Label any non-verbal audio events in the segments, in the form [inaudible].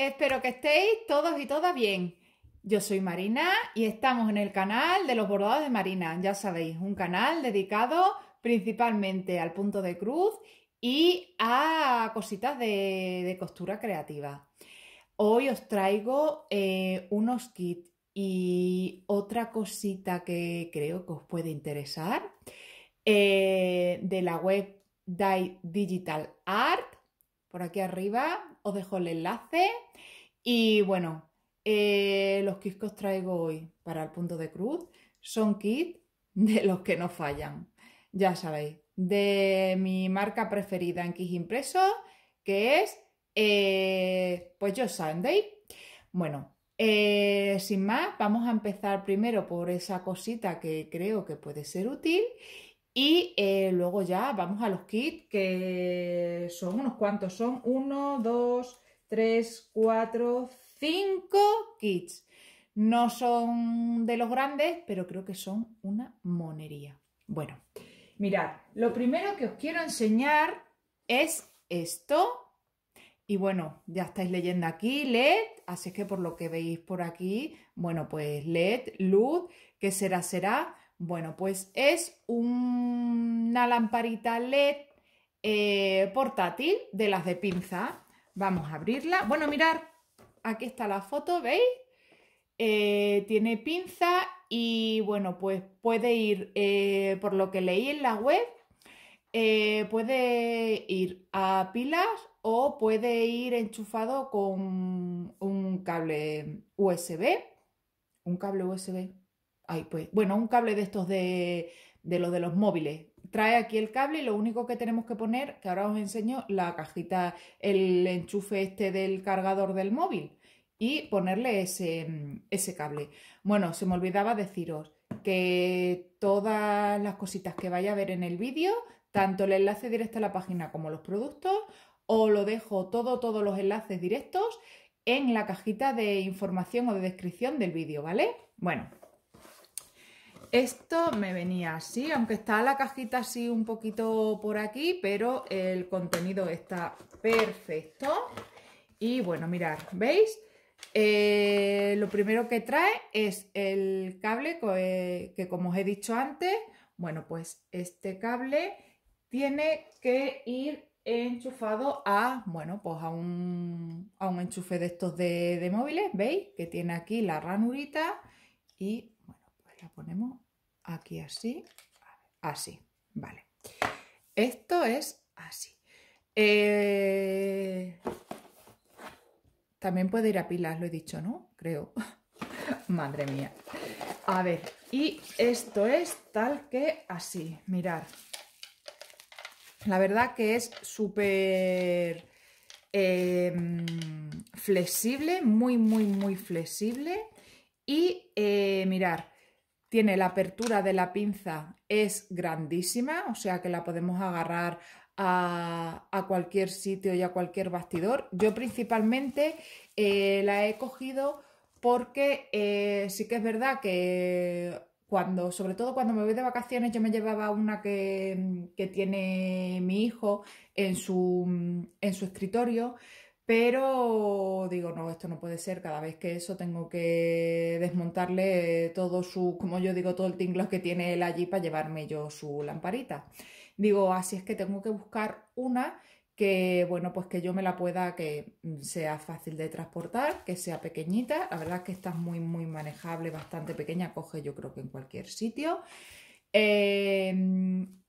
Espero que estéis todos y todas bien. Yo soy Marina y estamos en el canal de los bordados de Marina, ya sabéis, un canal dedicado principalmente al punto de cruz y a cositas de, costura creativa. Hoy os traigo eh, unos kits y otra cosita que creo que os puede interesar eh, de la web Digital Art. Por aquí arriba os dejo el enlace. Y bueno, eh, los kits que os traigo hoy para el punto de cruz son kits de los que no fallan. Ya sabéis, de mi marca preferida en kits impresos, que es eh, pues yo Sunday. Bueno, eh, sin más, vamos a empezar primero por esa cosita que creo que puede ser útil y eh, luego ya vamos a los kits, que son unos cuantos, son 1, 2, 3, 4, 5 kits. No son de los grandes, pero creo que son una monería. Bueno, mirad, lo primero que os quiero enseñar es esto. Y bueno, ya estáis leyendo aquí LED, así es que por lo que veis por aquí, bueno, pues LED, luz, que será, será bueno, pues es una lamparita LED eh, portátil de las de pinza. Vamos a abrirla. Bueno, mirar, aquí está la foto, ¿veis? Eh, tiene pinza y bueno, pues puede ir, eh, por lo que leí en la web, puede ir a pilas o puede ir enchufado con un cable USB. Un cable USB, pues, bueno, un cable de estos de, los de los móviles. Trae aquí el cable y lo único que tenemos que poner, que ahora os enseño, la cajita, el enchufe este del cargador del móvil y ponerle ese, ese cable. Bueno, se me olvidaba deciros que todas las cositas que vaya a ver en el vídeo, tanto el enlace directo a la página como los productos, Os lo dejo todo, todos los enlaces directos en la cajita de información o de descripción del vídeo, ¿vale? Bueno, esto me venía así, aunque está la cajita así un poquito por aquí, pero el contenido está perfecto. Y bueno, mirar, ¿veis? Eh, lo primero que trae es el cable eh, que, como os he dicho antes, bueno, pues este cable tiene que ir enchufado a, bueno, pues a un, enchufe de estos de, de móviles, ¿veis? Que tiene aquí la ranurita y la ponemos aquí así, así, vale. Esto es así. Eh, también puede ir a pilas, lo he dicho, ¿no? Creo. [laughs] Madre mía. A ver, y esto es tal que así, mirad. La verdad que es súper eh, flexible, muy, muy, muy flexible. Y eh, mirar, tiene la apertura de la pinza es grandísima, o sea que la podemos agarrar a, cualquier sitio y a cualquier bastidor. Yo principalmente eh, la he cogido porque eh, sí que es verdad que cuando, sobre todo cuando me voy de vacaciones, yo me llevaba una que, tiene mi hijo en su, en su escritorio, pero digo, no, esto no puede ser, cada vez que eso tengo que desmontarle todo su, como yo digo, todo el tinglo que tiene él allí para llevarme yo su lamparita. Digo, así es que tengo que buscar una que, bueno, pues que yo me la pueda, que sea fácil de transportar, que sea pequeñita. La verdad es que está muy, muy manejable, bastante pequeña, coge yo creo que en cualquier sitio. Eh,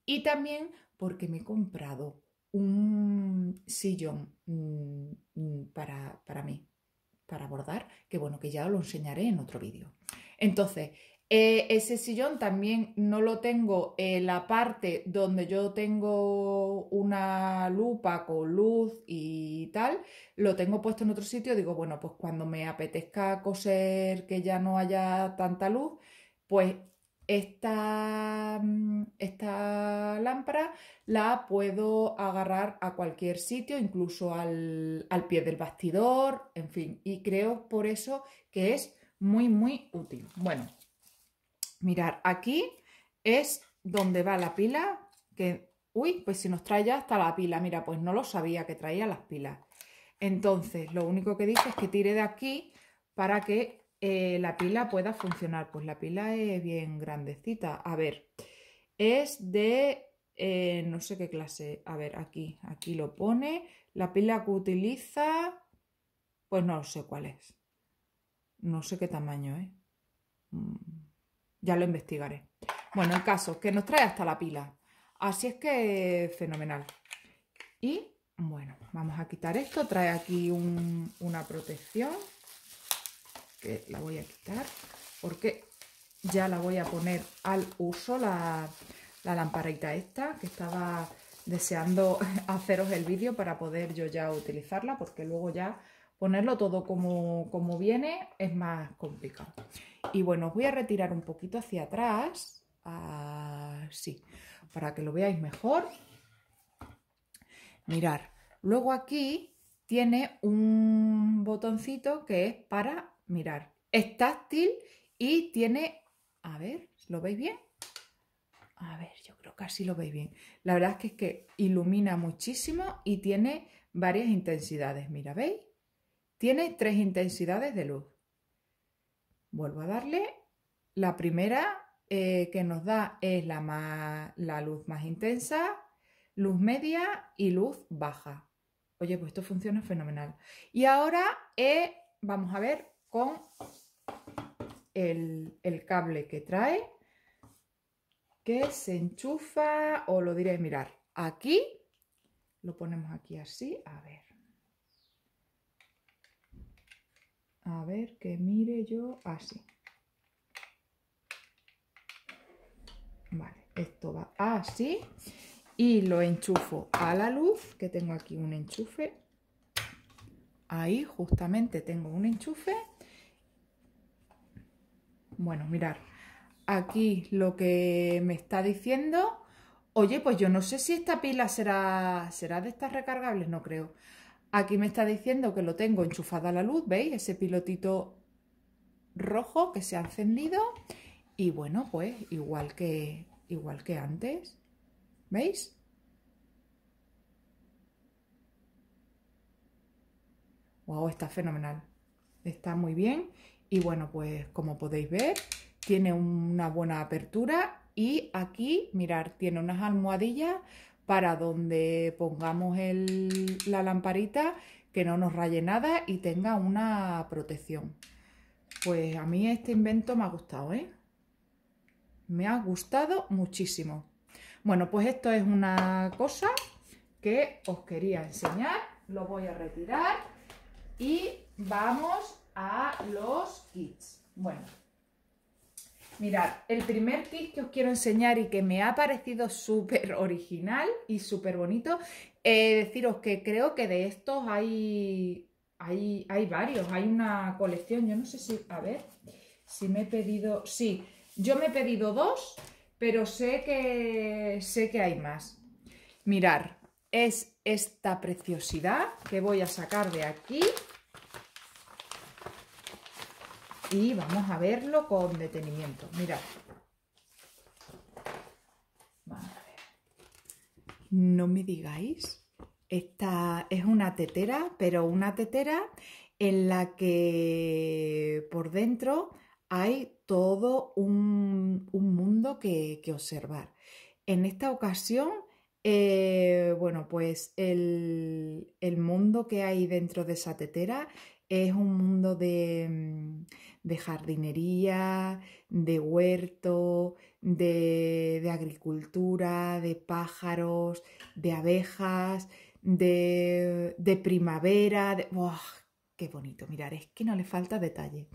y también porque me he comprado un sillón mm, para, para, mí, para bordar, que bueno, que ya lo enseñaré en otro vídeo. Entonces, eh, ese sillón también no lo tengo en la parte donde yo tengo una lupa con luz y tal, lo tengo puesto en otro sitio, digo, bueno, pues cuando me apetezca coser que ya no haya tanta luz, pues esta, mm, esta lámpara la puedo agarrar a cualquier sitio, incluso al, pie del bastidor, en fin, y creo por eso que es muy, muy útil. Bueno, mirar, aquí es donde va la pila, que, uy, pues si nos trae ya hasta la pila, mira, pues no lo sabía que traía las pilas. Entonces, lo único que dice es que tire de aquí para que eh, la pila pueda funcionar. Pues la pila es bien grandecita. A ver, es de eh, no sé qué clase. A ver, aquí, aquí lo pone. La pila que utiliza, pues no sé cuál es. No sé qué tamaño, ¿eh? Ya lo investigaré. Bueno, el caso, que nos trae hasta la pila. Así es que fenomenal. Y bueno, vamos a quitar esto. Trae aquí una protección que la voy a quitar porque ya la voy a poner al uso, la, la lamparita esta que estaba deseando [laughs] haceros el vídeo para poder yo ya utilizarla porque luego ya ponerlo todo como, como viene es más complicado. Y bueno, os voy a retirar un poquito hacia atrás, así, para que lo veáis mejor. Mirar, luego aquí tiene un botoncito que es para mirar, es táctil y tiene, a ver, ¿lo veis bien? A ver, yo creo que así lo veis bien. La verdad es que, es que ilumina muchísimo y tiene varias intensidades. Mira, ¿veis? Tiene tres intensidades de luz. Vuelvo a darle. La primera eh, que nos da es la, más, la luz más intensa, luz media y luz baja. Oye, pues esto funciona fenomenal. Y ahora eh, vamos a ver con el, cable que trae que se enchufa o lo diré, mirar aquí lo ponemos aquí así, a ver a ver que mire yo así vale, esto va así y lo enchufo a la luz que tengo aquí un enchufe ahí justamente tengo un enchufe bueno, mirar, aquí lo que me está diciendo, oye, pues yo no sé si esta pila será, será de estas recargables, no creo. Aquí me está diciendo que lo tengo enchufada a la luz, ¿veis? Ese pilotito rojo que se ha encendido y bueno, pues igual que, igual que antes, ¿veis? Wow, está fenomenal. Está muy bien y bueno, pues como podéis ver, tiene una buena apertura y aquí, mirar, tiene unas almohadillas para donde pongamos la lamparita que no nos raye nada y tenga una protección. Pues a mí este invento me ha gustado, ¿eh? Me ha gustado muchísimo. Bueno, pues esto es una cosa que os quería enseñar. Lo voy a retirar y vamos a los kits. Bueno, mirad, el primer kit que os quiero enseñar y que me ha parecido súper original y súper bonito, eh, deciros que creo que de estos hay, hay, hay varios, hay una colección, yo no sé si, a ver, si me he pedido, sí, yo me he pedido dos, pero sé que, sé que hay más. Mirar, es esta preciosidad que voy a sacar de aquí y vamos a verlo con detenimiento. Mirad. No me digáis, esta es una tetera, pero una tetera en la que por dentro hay todo un, mundo que, observar. En esta ocasión, eh, bueno, pues el, el mundo que hay dentro de esa tetera es un mundo de, mm, jardinería, de huerto, de, agricultura, de pájaros, de abejas, de, de primavera. ¡Oh, ¡Qué bonito! Mirar, es que no le falta detalle.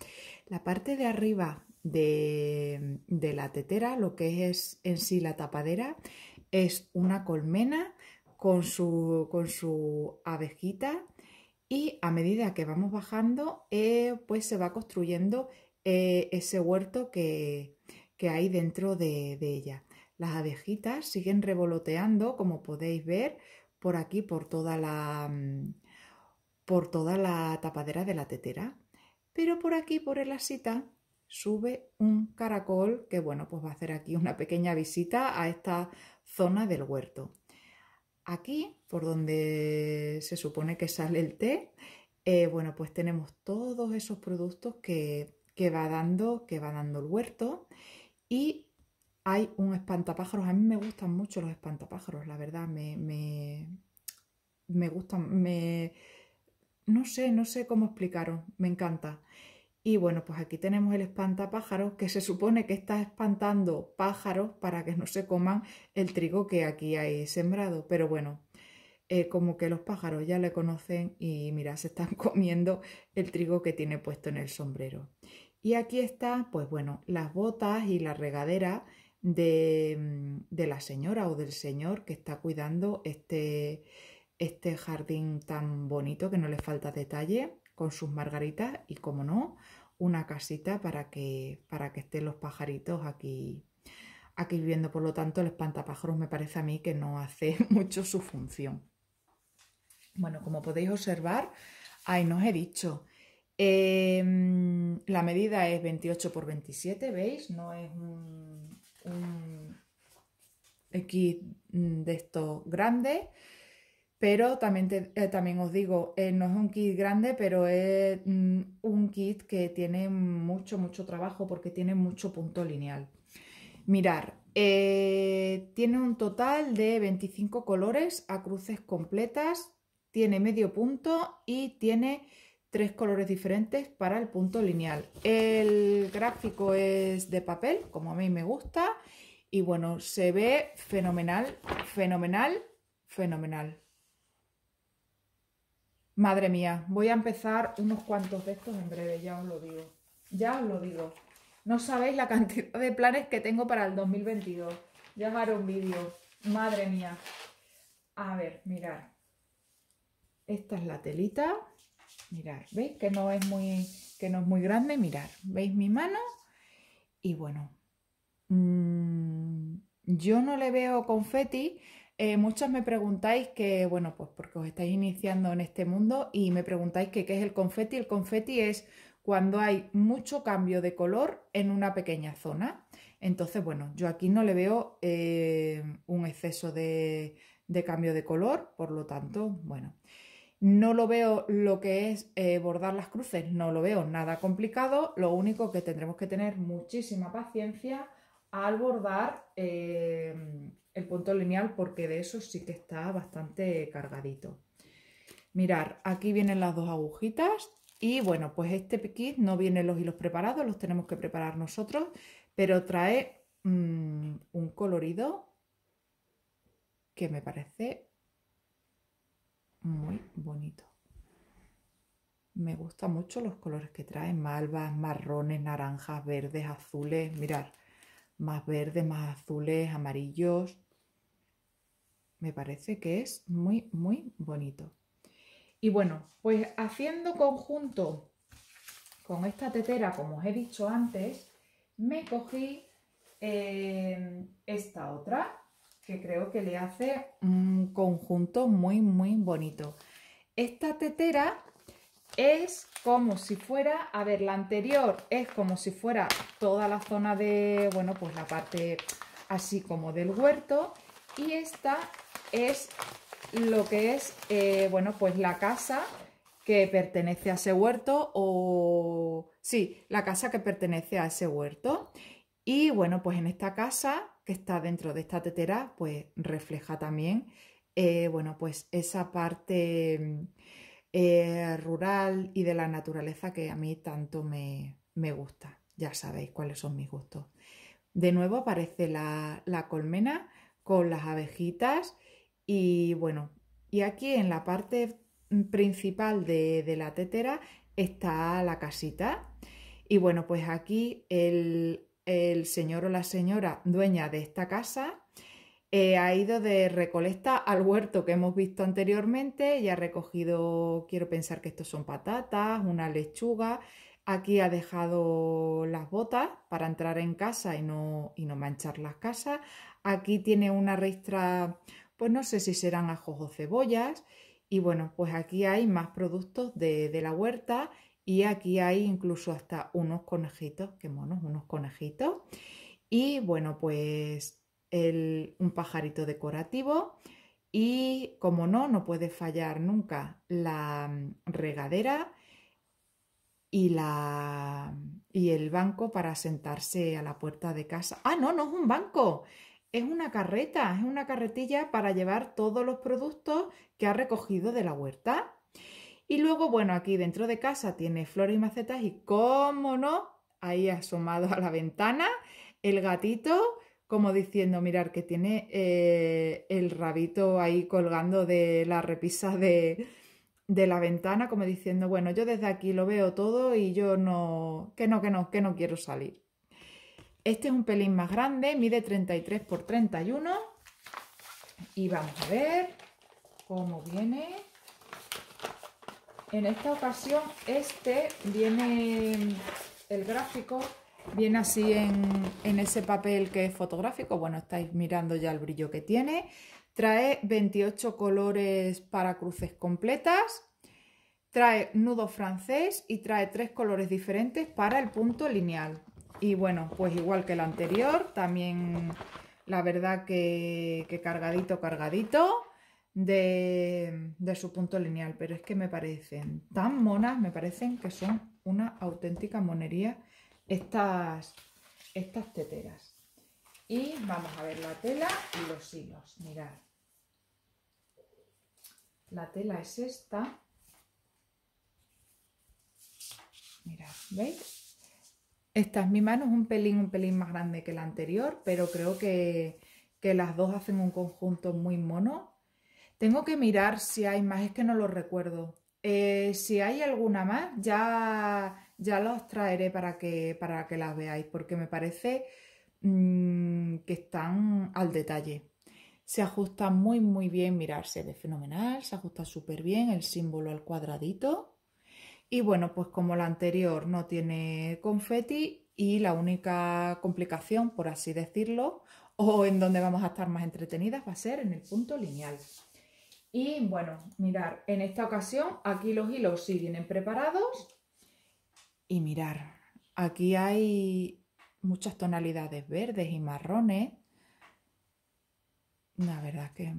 La parte de arriba de, la tetera, lo que es en sí la tapadera, es una colmena con su, con su abejita y a medida que vamos bajando, eh, pues se va construyendo eh, ese huerto que, hay dentro de, ella. Las abejitas siguen revoloteando, como podéis ver, por aquí, por toda la, mm, por toda la tapadera de la tetera. Pero por aquí, por el asita, sube un caracol que, bueno, pues va a hacer aquí una pequeña visita a esta zona del huerto. Aquí, por donde se supone que sale el té, eh, bueno, pues tenemos todos esos productos que, va dando, que va dando el huerto. Y hay un espantapájaros. A mí me gustan mucho los espantapájaros, la verdad, me, me gustan, me... No sé, no sé cómo explicaros, me encanta. Y bueno, pues aquí tenemos el espantapájaros que se supone que está espantando pájaros para que no se coman el trigo que aquí hay sembrado. Pero bueno, eh, como que los pájaros ya le conocen y mira, se están [laughs] comiendo el trigo que tiene puesto en el sombrero. Y aquí está, pues bueno, las botas y la regadera de, mm, de la señora o del señor que está cuidando este, este jardín tan bonito que no le falta detalle con sus margaritas y, como no, una casita para que, para que estén los pajaritos aquí, aquí viviendo. Por lo tanto, el espantapájaros me parece a mí que no hace [laughs] mucho su función. Bueno, como podéis observar, ahí nos he dicho. Em, la medida es 28 por 27, ¿veis? No es un, un X de estos grandes. Pero también, eh, también os digo, eh, no es un kit grande, pero es mm, un kit que tiene mucho, mucho trabajo porque tiene mucho punto lineal. Mirar, eh, tiene un total de 25 colores a cruces completas, tiene medio punto y tiene tres colores diferentes para el punto lineal. El gráfico es de papel, como a mí me gusta, y bueno, se ve fenomenal, fenomenal, fenomenal. Madre mía, voy a empezar unos cuantos de estos en breve, ya os lo digo. Ya os lo digo. No sabéis la cantidad de planes que tengo para el 2022. Ya haré un vídeo. Madre mía. A ver, mirad. Esta es la telita. Mirad, ¿veis que no es muy, que no es muy grande? Mirad, ¿veis mi mano? Y bueno, mm, yo no le veo confeti, Muchas eh, muchos me preguntáis que, bueno, pues porque os estáis iniciando en este mundo y me preguntáis que qué es el confeti. El confeti es cuando hay mucho cambio de color en una pequeña zona. Entonces, bueno, yo aquí no le veo eh, un exceso de, cambio de color, por lo tanto, bueno, no lo veo lo que es eh, bordar las cruces, no lo veo nada complicado, lo único que tendremos que tener muchísima paciencia al bordar el punto lineal porque de eso sí que está bastante cargadito. Mirar, aquí vienen las dos agujitas y bueno, pues este piquit no viene los hilos preparados, los tenemos que preparar nosotros, pero trae mm, un colorido que me parece muy bonito. Me gustan mucho los colores que traen, malvas, marrones, naranjas, verdes, azules, mirar, más verdes, más azules, amarillos. Me parece que es muy, muy bonito. Y bueno, pues haciendo conjunto con esta tetera, como os he dicho antes, me cogí eh, esta otra, que creo que le hace un conjunto muy, muy bonito. Esta tetera es como si fuera, a ver, la anterior es como si fuera toda la zona de, bueno, pues la parte así como del huerto y esta es lo que es, eh, bueno, pues la casa que pertenece a ese huerto o... Sí, la casa que pertenece a ese huerto. Y bueno, pues en esta casa que está dentro de esta tetera, pues refleja también, eh, bueno, pues esa parte eh, rural y de la naturaleza que a mí tanto me, gusta. Ya sabéis cuáles son mis gustos. De nuevo aparece la, la colmena con las abejitas y bueno, y aquí en la parte principal de, la tetera está la casita. Y bueno, pues aquí el, señor o la señora dueña de esta casa eh, ha ido de recolecta al huerto que hemos visto anteriormente y ha recogido, quiero pensar que estos son patatas, una lechuga. Aquí ha dejado las botas para entrar en casa y no, y no manchar las casas. Aquí tiene una ristra, pues no sé si serán ajos o cebollas. Y bueno, pues aquí hay más productos de, la huerta y aquí hay incluso hasta unos conejitos, qué monos, unos conejitos. Y bueno, pues un pajarito decorativo. Y como no, no puede fallar nunca la mm, regadera y, la, y el banco para sentarse a la puerta de casa. Ah, no, no es un banco, es una carreta, es una carretilla para llevar todos los productos que ha recogido de la huerta. Y luego, bueno, aquí dentro de casa tiene flores y macetas y, cómo no, ahí asomado a la ventana, el gatito, como diciendo, mirar que tiene eh, el rabito ahí colgando de la repisa de, de la ventana, como diciendo, bueno, yo desde aquí lo veo todo y yo no, que no, que no, que no quiero salir. Este es un pelín más grande, mide 33 por 31. Y vamos a ver cómo viene. En esta ocasión este viene, el gráfico viene así en, en ese papel que es fotográfico. Bueno, estáis mirando ya el brillo que tiene. Trae 28 colores para cruces completas. Trae nudo francés y trae tres colores diferentes para el punto lineal y bueno, pues igual que el anterior, también la verdad que, cargadito, cargadito de, su punto lineal, pero es que me parecen tan monas, me parecen que son una auténtica monería estas, estas teteras. Y vamos a ver la tela y los hilos, mirad. La tela es esta. Mirad, ¿veis? Esta es mi mano, es un pelín, un pelín más grande que la anterior, pero creo que, que las dos hacen un conjunto muy mono. Tengo que mirar si hay más, es que no lo recuerdo. Eh, si hay alguna más, ya, ya los traeré para que, para que las veáis, porque me parece mm, que están al detalle. Se ajusta muy, muy bien, mirarse ve fenomenal, se ajusta súper bien el símbolo al cuadradito. Y bueno, pues como la anterior no tiene confeti y la única complicación, por así decirlo, o en donde vamos a estar más entretenidas va a ser en el punto lineal. Y bueno, mirar, en esta ocasión aquí los hilos sí vienen preparados y mirar, aquí hay muchas tonalidades verdes y marrones. La verdad que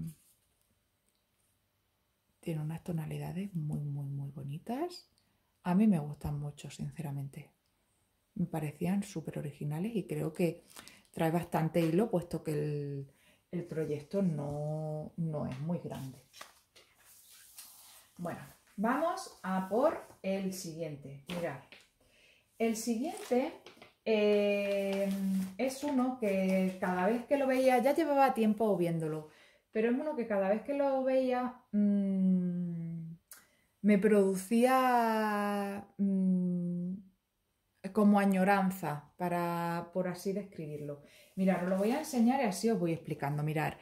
tiene unas tonalidades muy, muy, muy bonitas. A mí me gustan mucho, sinceramente. Me parecían súper originales y creo que trae bastante hilo, puesto que el, proyecto no, es muy grande. Bueno, vamos a por el siguiente. Mirad. El siguiente eh, es uno que cada vez que lo veía, ya llevaba tiempo viéndolo, pero es uno que cada vez que lo veía mm, me producía mm, como añoranza, para, por así describirlo. Mirad, os lo voy a enseñar y así os voy explicando. Mirar,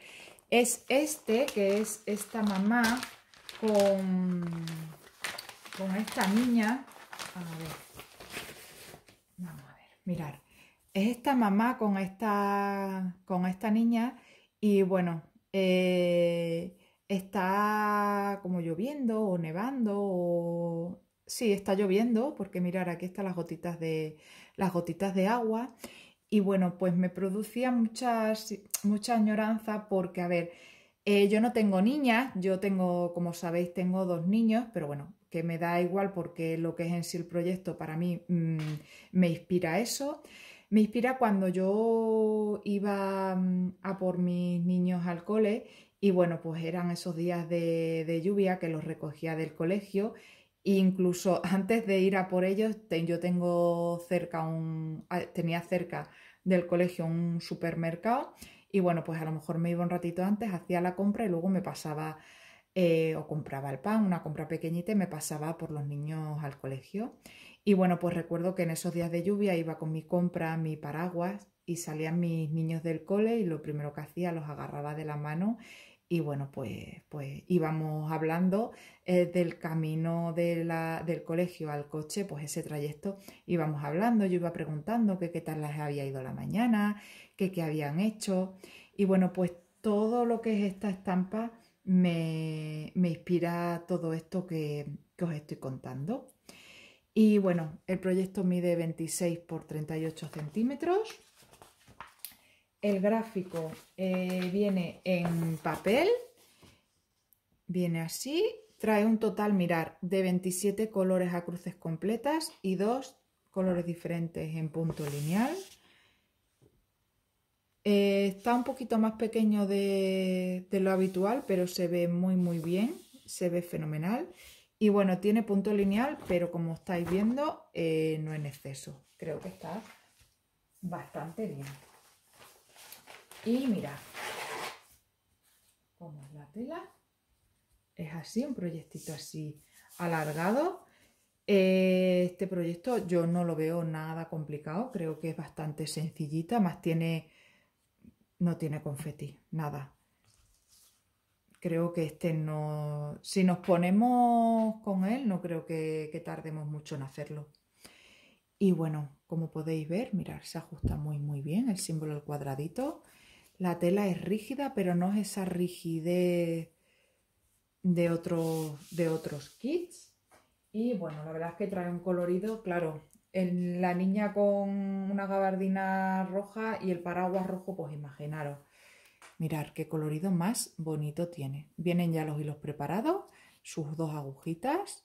es este, que es esta mamá con, con esta niña. A ver, vamos a ver, mirar. Es esta mamá con esta, con esta niña y bueno, eh, está como lloviendo o nevando o... Sí, está lloviendo porque mirar aquí están las gotitas de, las gotitas de agua y bueno, pues me producía muchas, mucha añoranza porque, a ver, eh, yo no tengo niñas, yo tengo, como sabéis, tengo dos niños, pero bueno, que me da igual porque lo que es en sí el proyecto para mí mm, me inspira eso. Me inspira cuando yo iba mm, a por mis niños al cole y bueno, pues eran esos días de, lluvia que los recogía del colegio. incluso [laughs] antes de ir a por ellos, yo tengo cerca un, ah, tenía cerca del colegio un supermercado y bueno, pues a lo mejor me iba un ratito antes, hacía la compra y luego me pasaba eh, o compraba el pan, una compra pequeñita y me pasaba por los niños al colegio. Y bueno, pues recuerdo que en esos días de lluvia iba con mi compra, mi paraguas y salían mis niños del cole y lo primero que hacía los agarraba de la mano y bueno, pues, pues íbamos hablando eh, del camino de del colegio al coche, pues ese trayecto íbamos hablando, yo iba preguntando que qué tal las había ido la mañana, que qué habían hecho. Y bueno, pues todo lo que es esta estampa me, inspira todo esto que, que os estoy contando. Y bueno, el proyecto mide 26 por 38 centímetros el gráfico eh, viene en papel, viene así, trae un total, mirar, de 27 colores a cruces completas y dos colores diferentes en punto lineal. Eh, está un poquito más pequeño de, lo habitual, pero se ve muy muy bien, se ve fenomenal. Y bueno, tiene punto lineal, pero como estáis viendo, eh, no en exceso. Creo que está bastante bien. Y mira como es la tela. Es así, un proyectito así alargado. Eh, este proyecto yo no lo veo nada complicado, creo que es bastante sencillita, más tiene, no tiene confeti, nada. Creo que este no, si nos ponemos con él, no creo que, tardemos mucho en hacerlo. Y bueno, como podéis ver, mirar, se ajusta muy muy bien el símbolo del cuadradito. La tela es rígida, pero no es esa rigidez de, otros kits. Y bueno, la verdad es que trae un colorido, claro, en la niña con una gabardina roja y el paraguas rojo, pues imaginaros. Mirar qué colorido más bonito tiene. Vienen ya los hilos preparados, sus dos agujitas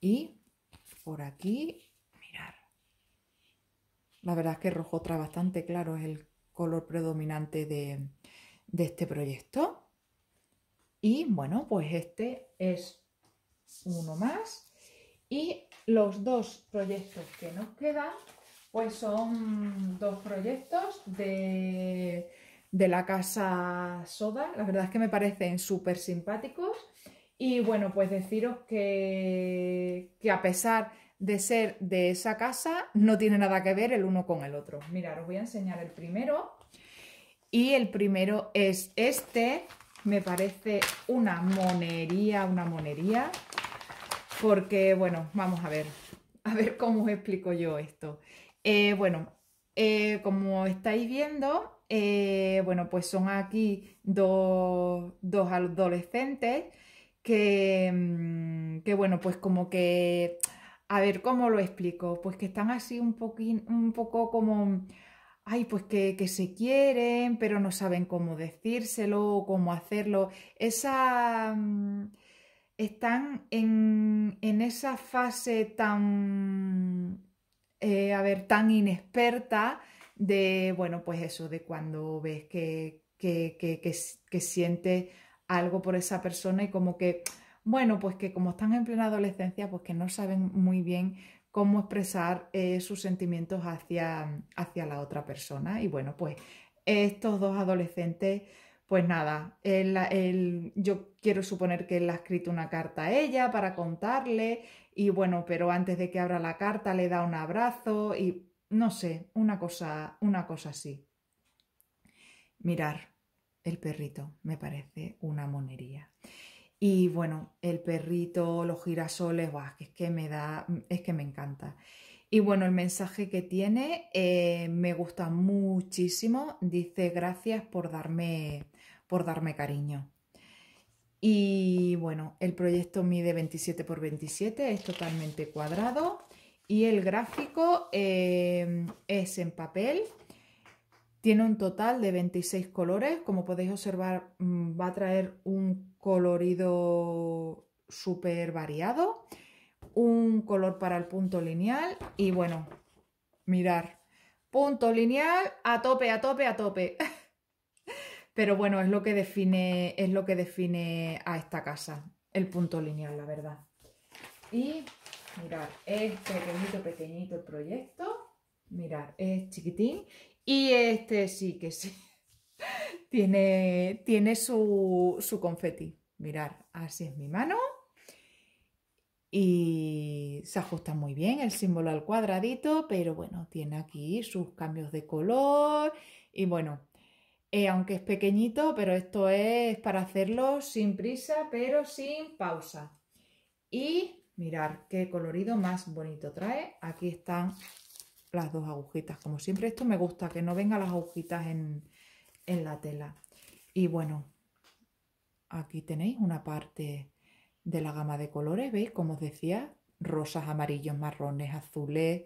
y por aquí, mirar. La verdad es que rojo trae bastante claro, es el color predominante de, este proyecto. Y bueno, pues este es uno más. Y los dos proyectos que nos quedan, pues son dos proyectos de, de la casa Soda. La verdad es que me parecen súper simpáticos. Y bueno, pues deciros que, que a pesar de ser de esa casa no tiene nada que ver el uno con el otro. Mira, os voy a enseñar el primero. Y el primero es este. Me parece una monería, una monería. Porque, bueno, vamos a ver. A ver cómo os explico yo esto. Eh, bueno, eh, como estáis viendo, eh, bueno, pues son aquí dos, dos adolescentes que, mm, que, bueno, pues como que a ver, ¿cómo lo explico? Pues que están así un, un poco como, ay, pues que, se quieren, pero no saben cómo decírselo o cómo hacerlo. Esa, mm, están en, en esa fase tan, eh, a ver, tan inexperta de, bueno, pues eso, de cuando ves que, que, que sientes algo por esa persona y como que bueno, pues que como están en plena adolescencia, pues que no saben muy bien cómo expresar eh, sus sentimientos hacia, hacia la otra persona. Y bueno, pues estos dos adolescentes, pues nada, yo quiero suponer que él ha escrito una carta a ella para contarle y bueno, pero antes de que abra la carta le da un abrazo y no sé, una cosa, una cosa así. Mirar, el perrito me parece una monería. Y bueno, el perrito, los girasoles, es que me da, mm, es que me encanta. Y bueno, el mensaje que tiene eh, me gusta muchísimo. Dice gracias por darme, por darme cariño. Y bueno, el proyecto mide 27 por 27, es totalmente cuadrado. Y el gráfico eh, es en papel. Tiene un total de 26 colores. Como podéis observar, mm, va a traer un colorido súper variado, un color para el punto lineal y bueno, mirar, punto lineal a tope, a tope, a tope. [laughs] Pero bueno, es lo que define, es lo que define a esta casa, el punto lineal, la verdad. Y mirar, es pequeñito, pequeñito el proyecto. Mirar, es chiquitín. Y este sí que sí. [laughs] tiene, tiene su, su confeti. Mirar, así es mi mano. Y se ajusta muy bien el símbolo al cuadradito, pero bueno, tiene aquí sus cambios de color. Y bueno, eh, aunque es pequeñito, pero esto es para hacerlo sin prisa, pero sin pausa. Y mirar qué colorido más bonito trae. Aquí están las dos agujitas. Como siempre, esto me gusta, que no vengan las agujitas en, en la tela. Y bueno, Aquí tenéis una parte de la gama de colores, ¿veis? Como os decía, rosas, amarillos, marrones, azules.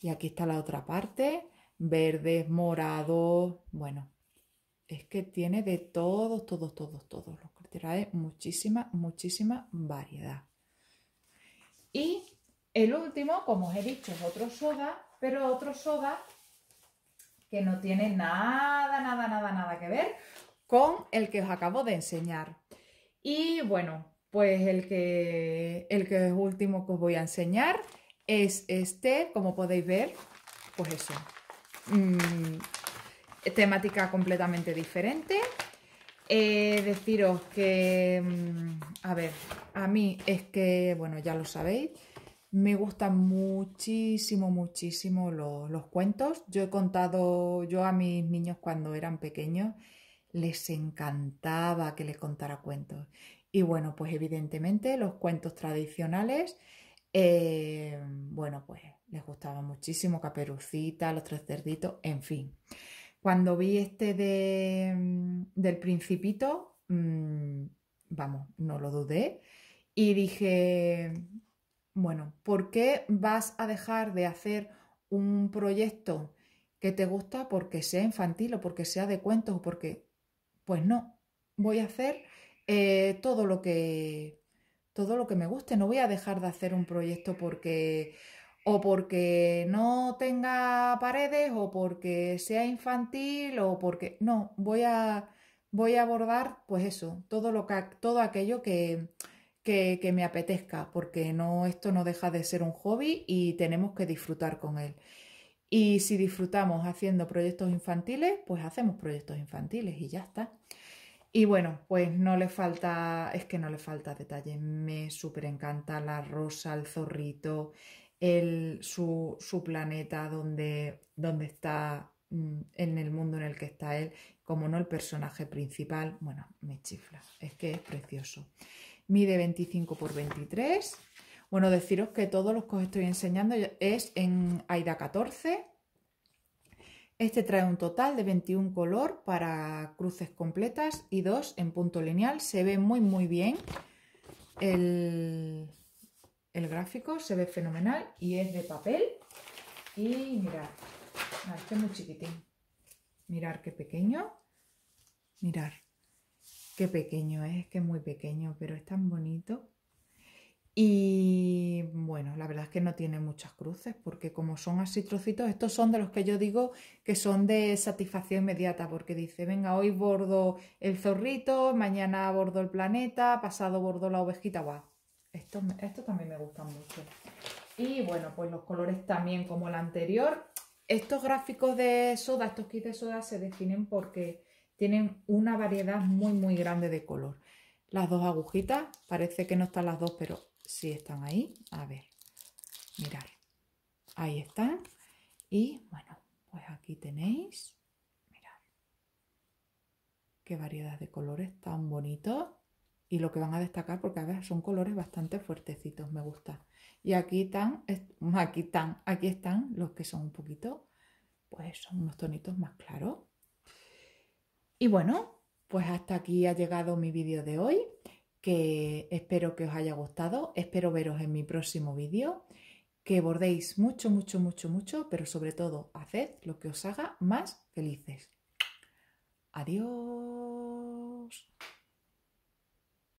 Y aquí está la otra parte, verdes, morados, bueno, es que tiene de todos, todos, todos, todos los trae muchísima, muchísima variedad. Y el último, como os he dicho, es otro soda, pero otro soda que no tiene nada, nada, nada, nada que ver con el que os acabo de enseñar. Y bueno, pues el que, el que es último que os voy a enseñar es este, como podéis ver, pues eso. Mm, temática completamente diferente. Eh, deciros que, mm, a ver, a mí es que, bueno, ya lo sabéis, me gustan muchísimo, muchísimo los, los cuentos. Yo he contado, yo a mis niños cuando eran pequeños, les encantaba que le contara cuentos. Y bueno, pues evidentemente los cuentos tradicionales, eh, bueno, pues les gustaba muchísimo Caperucita, Los Tres Cerditos, en fin. Cuando vi este de, mm, del Principito, mm, vamos, no lo dudé y dije, bueno, ¿por qué vas a dejar de hacer un proyecto que te gusta porque sea infantil o porque sea de cuentos o porque pues no, voy a hacer eh, todo lo que todo lo que me guste, no voy a dejar de hacer un proyecto porque o porque no tenga paredes o porque sea infantil o porque no, voy a voy a abordar pues eso, todo lo todo aquello que que me apetezca, porque no esto no deja de ser un hobby y tenemos que disfrutar con él. Y si disfrutamos haciendo proyectos infantiles, pues hacemos proyectos infantiles y ya está. Y bueno, pues no le falta, es que no le falta detalle. Me súper encanta la rosa, el zorrito, el, su, su, planeta donde, donde está, mm, en el mundo en el que está él, como no el personaje principal. Bueno, me chifla, es que es precioso. Mide 25 por 23 bueno, deciros que todos los que os estoy enseñando es en AIDA 14. Este trae un total de 21 color para cruces completas y dos en punto lineal. Se ve muy muy bien el, gráfico, se ve fenomenal y es de papel. Y mirad, ah, este es muy chiquitín. Mirad qué pequeño. mirad qué pequeño es, que es muy pequeño, pero es tan bonito. Y bueno, la verdad es que no tiene muchas cruces, porque como son así trocitos, estos son de los que yo digo que son de satisfacción inmediata, porque dice, venga, hoy bordo el zorrito, mañana bordo el planeta, pasado bordo la ovejita, guau. esto estos también me gustan mucho. Y bueno, pues los colores también como el anterior. Estos gráficos de soda, estos kits de soda se definen porque tienen una variedad muy, muy grande de color. Las dos agujitas, parece que no están las dos, pero si están ahí. A ver, mirad, ahí están. Y bueno, pues aquí tenéis, mirad, qué variedad de colores tan bonitos. Y lo que van a destacar, porque a ver, son colores bastante fuertecitos, me gusta. Y aquí están, [laughs] aquí están, aquí están los que son un poquito, pues son unos tonitos más claros. Y bueno, pues hasta aquí ha llegado mi vídeo de hoy que espero que os haya gustado, espero veros en mi próximo vídeo, que bordéis mucho, mucho, mucho, mucho, pero sobre todo haced lo que os haga más felices. Adiós.